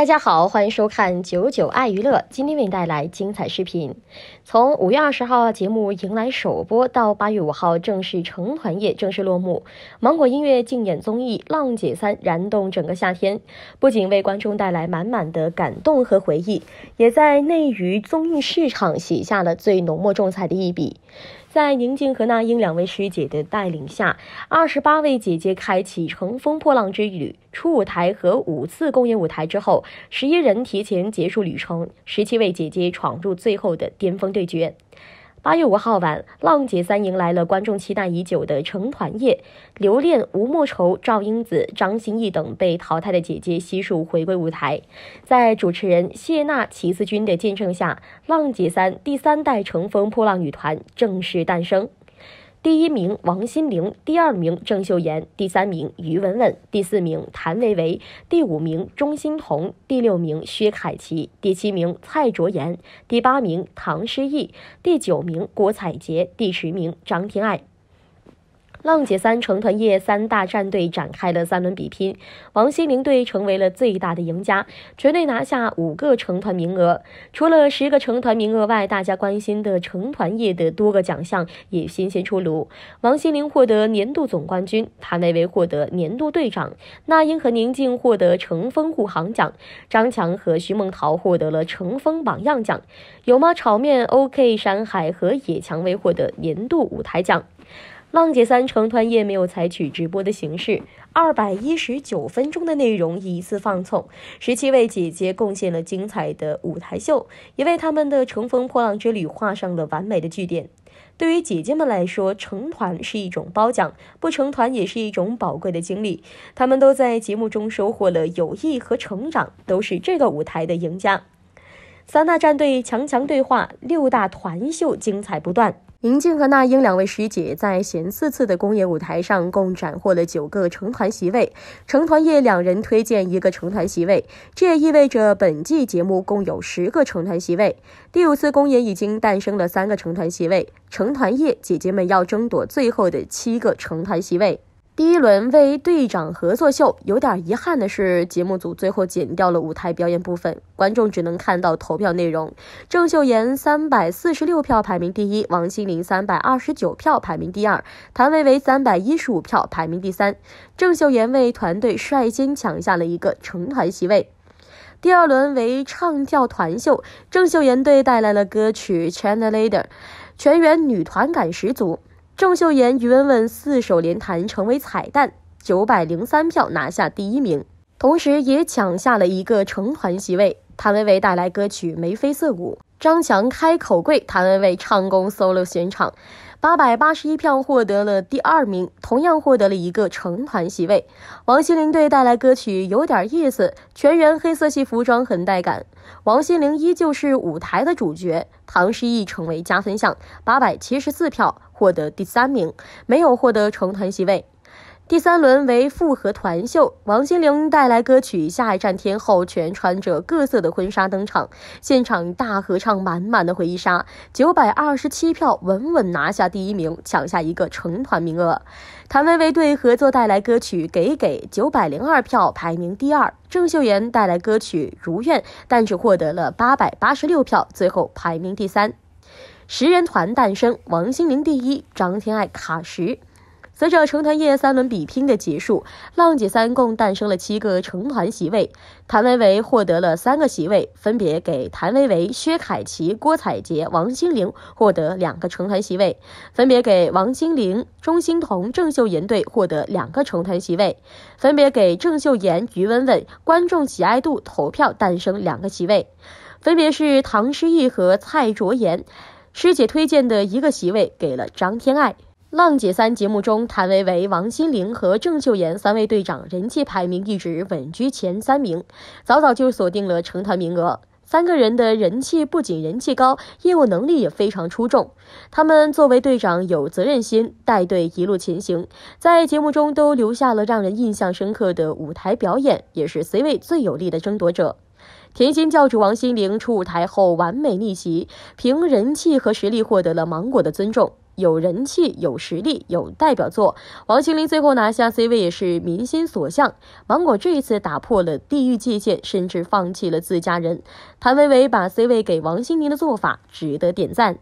大家好，欢迎收看九九爱娱乐。今天为您带来精彩视频。从五月二十号节目迎来首播，到八月五号正式成团夜正式落幕，芒果音乐竞演综艺《浪姐三》燃动整个夏天，不仅为观众带来满满的感动和回忆，也在内娱综艺市场写下了最浓墨重彩的一笔。在宁静和那英两位师姐的带领下，二十八位姐姐开启乘风破浪之旅。初舞台和五次公演舞台之后，十一人提前结束旅程，十七位姐姐闯入最后的巅峰对决。八月五号晚，《浪姐三》迎来了观众期待已久的成团夜，刘恋、吴莫愁、赵英子、张歆艺等被淘汰的姐姐悉数回归舞台。在主持人谢娜、齐思钧的见证下，《浪姐三》第三代乘风破浪女团正式诞生。第一名王心凌，第二名郑秀妍，第三名于文文，第四名谭维维，第五名钟欣桐，第六名薛凯琪，第七名蔡卓妍，第八名唐诗逸，第九名郭采洁，第十名张天爱。浪姐三成团夜，三大战队展开了三轮比拼，王心凌队成为了最大的赢家，绝对拿下五个成团名额。除了十个成团名额外，大家关心的成团夜的多个奖项也新鲜出炉。王心凌获得年度总冠军，谭维维获得年度队长，那英和宁静获得乘风护航奖，张强和徐梦桃获得了乘风榜样奖，有吗？炒面、OK 山海和野蔷薇获得年度舞台奖。浪姐三成团夜没有采取直播的形式，二百一十九分钟的内容一次放送，十七位姐姐贡献了精彩的舞台秀，也为他们的乘风破浪之旅画上了完美的句点。对于姐姐们来说，成团是一种褒奖，不成团也是一种宝贵的经历。她们都在节目中收获了友谊和成长，都是这个舞台的赢家。三大战队强强对话，六大团秀精彩不断。宁静和那英两位师姐在前四次的公演舞台上共斩获了九个成团席位，成团夜两人推荐一个成团席位，这也意味着本季节目共有十个成团席位。第五次公演已经诞生了三个成团席位，成团夜姐姐们要争夺最后的七个成团席位。第一轮为队长合作秀，有点遗憾的是，节目组最后剪掉了舞台表演部分，观众只能看到投票内容。郑秀妍三百四十六票排名第一，王心凌三百二十九票排名第二，谭维维三百一十五票排名第三。郑秀妍为团队率先抢下了一个成团席位。第二轮为唱跳团秀，郑秀妍队带来了歌曲《Chandelier》，全员女团感十足。郑秀妍、于文文四手联弹成为彩蛋，九百零三票拿下第一名，同时也抢下了一个成团席位。谭维维带来歌曲《眉飞色舞》，张强开口跪，谭维维唱功 solo 全场，八百八十一票获得了第二名，同样获得了一个成团席位。王心凌队带来歌曲有点意思，全员黑色系服装很带感，王心凌依旧是舞台的主角。唐诗逸成为加分项，八百七十四票。获得第三名，没有获得成团席位。第三轮为复合团秀，王心凌带来歌曲《下一站天后》，全穿着各色的婚纱登场，现场大合唱满满的回忆杀，九百二十七票稳稳拿下第一名，抢下一个成团名额。谭维维队合作带来歌曲《给给》，九百零二票排名第二。郑秀妍带来歌曲《如愿》，但只获得了八百八十六票，最后排名第三。十人团诞生，王心凌第一，张天爱卡十。随着成团夜三轮比拼的结束，浪姐三共诞生了七个成团席位。谭维维获得了三个席位，分别给谭维维、薛凯琪、郭采洁、王心凌获得两个成团席位，分别给王心凌、钟欣桐、郑秀妍队获得两个成团席位，分别给郑秀妍、于文文。观众喜爱度投票诞生两个席位，分别是唐诗逸和蔡卓妍。师姐推荐的一个席位给了张天爱。《浪姐三》节目中，谭维维、王心凌和郑秀妍三位队长人气排名一直稳居前三名，早早就锁定了成团名额。三个人的人气不仅人气高，业务能力也非常出众。他们作为队长有责任心，带队一路前行，在节目中都留下了让人印象深刻的舞台表演，也是 C 位最有力的争夺者。甜心教主王心凌出舞台后完美逆袭，凭人气和实力获得了芒果的尊重。有人气，有实力，有代表作，王心凌最后拿下 C 位也是民心所向。芒果这一次打破了地域界限，甚至放弃了自家人，谭维维把 C 位给王心凌的做法值得点赞。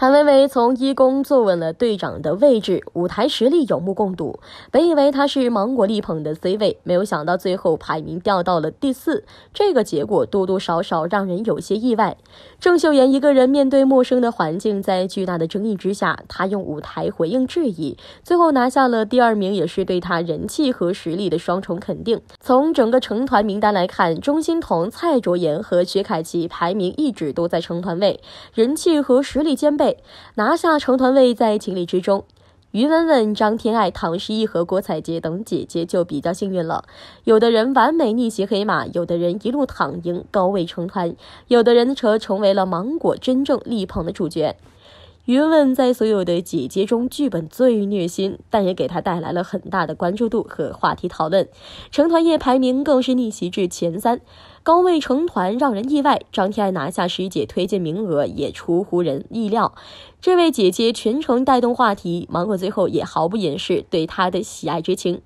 谭维维从一公坐稳了队长的位置，舞台实力有目共睹。本以为她是芒果力捧的 C 位，没有想到最后排名掉到了第四，这个结果多多少少让人有些意外。郑秀妍一个人面对陌生的环境，在巨大的争议之下，她用舞台回应质疑，最后拿下了第二名，也是对她人气和实力的双重肯定。从整个成团名单来看，钟欣潼、蔡卓妍和薛凯琪排名一直都在成团位，人气和实力兼备。拿下成团位在情理之中，于文文、张天爱、唐诗逸和郭采洁等姐姐就比较幸运了。有的人完美逆袭黑马，有的人一路躺赢高位成团，有的人则成为了芒果真正力捧的主角。余文在所有的姐姐中，剧本最虐心，但也给她带来了很大的关注度和话题讨论。成团夜排名更是逆袭至前三，高位成团让人意外。张天爱拿下师姐推荐名额，也出乎人意料。这位姐姐全程带动话题，芒果最后也毫不掩饰对她的喜爱之情。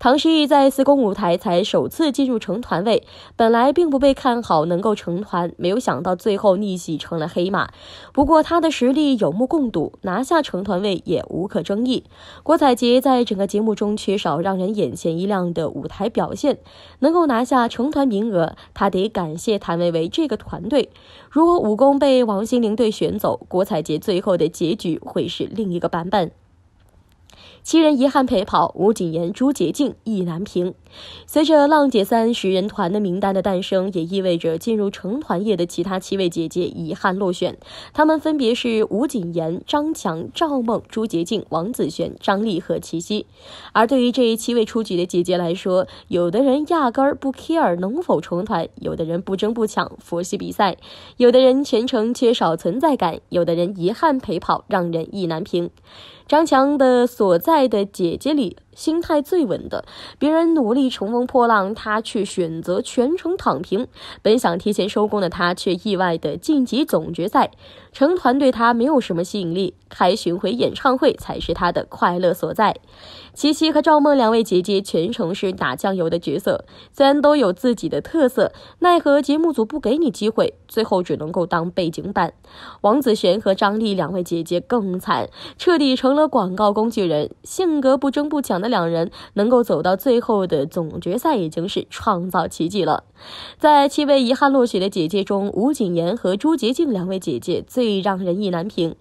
唐诗逸在四公舞台才首次进入成团位，本来并不被看好能够成团，没有想到最后逆袭成了黑马。不过他的实力有目共睹，拿下成团位也无可争议。郭采洁在整个节目中缺少让人眼前一亮的舞台表现，能够拿下成团名额，他得感谢谭维维这个团队。如果武功被王心凌队选走，郭采洁最后的结局会是另一个版本。七人遗憾陪跑，吴谨言、朱洁静意难平。随着浪姐三十人团的名单的诞生，也意味着进入成团夜的其他七位姐姐遗憾落选。他们分别是吴谨言、张强、赵梦、朱洁静、王子璇、张丽和齐溪。而对于这七位出局的姐姐来说，有的人压根儿不 care 能否成团，有的人不争不抢，佛系比赛，有的人全程缺少存在感，有的人遗憾陪跑，让人意难平。张强的所在的姐姐里。心态最稳的，别人努力乘风破浪，他却选择全程躺平。本想提前收工的他，却意外的晋级总决赛。成团对他没有什么吸引力，开巡回演唱会才是他的快乐所在。琪琪和赵梦两位姐姐全程是打酱油的角色，虽然都有自己的特色，奈何节目组不给你机会，最后只能够当背景板。王子璇和张丽两位姐姐更惨，彻底成了广告工具人，性格不争不抢。两人能够走到最后的总决赛已经是创造奇迹了。在七位遗憾落选的姐姐中，吴谨言和朱洁静两位姐姐最让人意难平。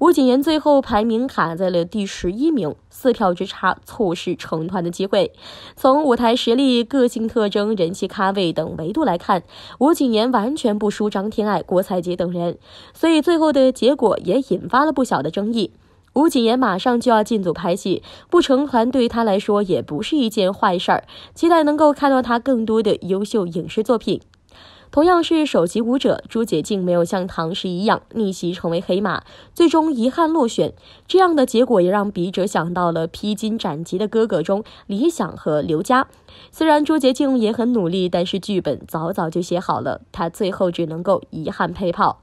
吴谨言最后排名卡在了第十一名，四票之差错失成团的机会。从舞台实力、个性特征、人气咖位等维度来看，吴谨言完全不输张天爱、郭采洁等人，所以最后的结果也引发了不小的争议。吴谨言马上就要进组拍戏，不成团对于他来说也不是一件坏事儿。期待能够看到他更多的优秀影视作品。同样是首席舞者，朱洁静没有像唐诗一样逆袭成为黑马，最终遗憾落选。这样的结果也让笔者想到了《披荆斩棘的哥哥》中李想和刘佳。虽然朱洁静也很努力，但是剧本早早就写好了，她最后只能够遗憾配炮。